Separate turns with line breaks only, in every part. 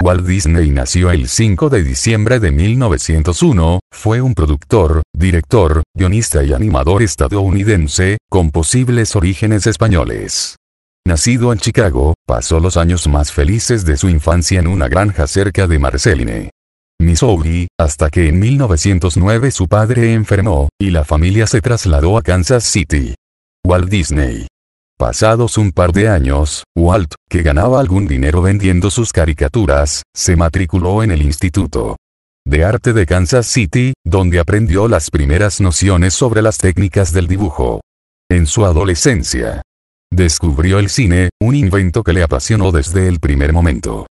Walt Disney nació el 5 de diciembre de 1901, fue un productor, director, guionista y animador estadounidense, con posibles orígenes españoles. Nacido en Chicago, pasó los años más felices de su infancia en una granja cerca de Marceline, Missouri, hasta que en 1909 su padre enfermó, y la familia se trasladó a Kansas City. Walt Disney Pasados un par de años, Walt, que ganaba algún dinero vendiendo sus caricaturas, se matriculó en el Instituto de Arte de Kansas City, donde aprendió las primeras nociones sobre las técnicas del dibujo. En su adolescencia, descubrió el cine, un invento que le apasionó desde el primer momento.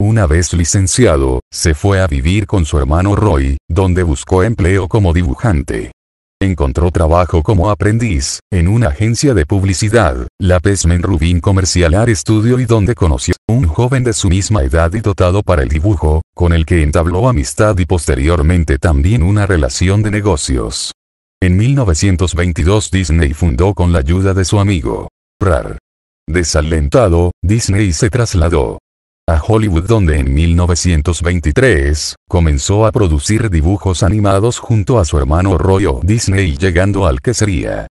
Una vez licenciado, se fue a vivir con su hermano Roy, donde buscó empleo como dibujante. Encontró trabajo como aprendiz, en una agencia de publicidad, la Pesmen Rubin Comercial Art Studio y donde conoció a un joven de su misma edad y dotado para el dibujo, con el que entabló amistad y posteriormente también una relación de negocios. En 1922 Disney fundó con la ayuda de su amigo, Rar. Desalentado, Disney se trasladó a Hollywood donde en 1923, comenzó a producir dibujos animados junto a su hermano Royo Disney llegando al que sería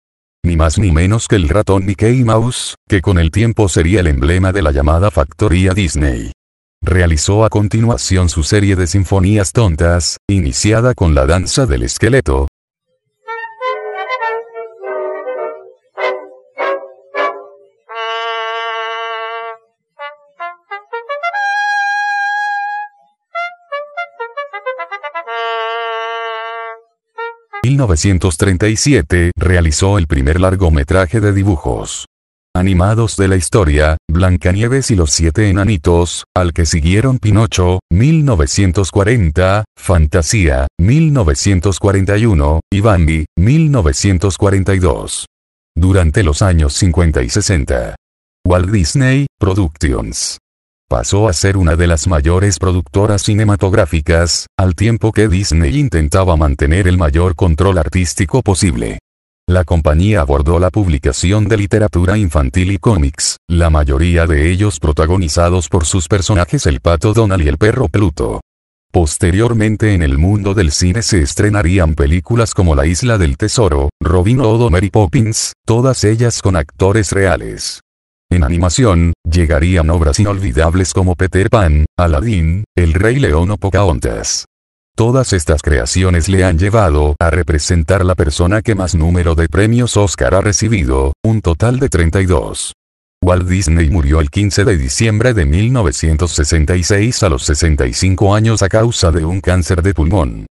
ni más ni menos que el ratón Mickey Mouse, que con el tiempo sería el emblema de la llamada factoría Disney. Realizó a continuación su serie de sinfonías tontas, iniciada con la danza del esqueleto, 1937 realizó el primer largometraje de dibujos animados de la historia, Blancanieves y los siete enanitos, al que siguieron Pinocho, 1940, Fantasía, 1941, y Bambi, 1942. Durante los años 50 y 60. Walt Disney, Productions pasó a ser una de las mayores productoras cinematográficas, al tiempo que Disney intentaba mantener el mayor control artístico posible. La compañía abordó la publicación de literatura infantil y cómics, la mayoría de ellos protagonizados por sus personajes el pato Donald y el perro Pluto. Posteriormente en el mundo del cine se estrenarían películas como La Isla del Tesoro, Robin Hood o Mary Poppins, todas ellas con actores reales. En animación, llegarían obras inolvidables como Peter Pan, Aladdin, El Rey León o Pocahontas. Todas estas creaciones le han llevado a representar la persona que más número de premios Oscar ha recibido, un total de 32. Walt Disney murió el 15 de diciembre de 1966 a los 65 años a causa de un cáncer de pulmón.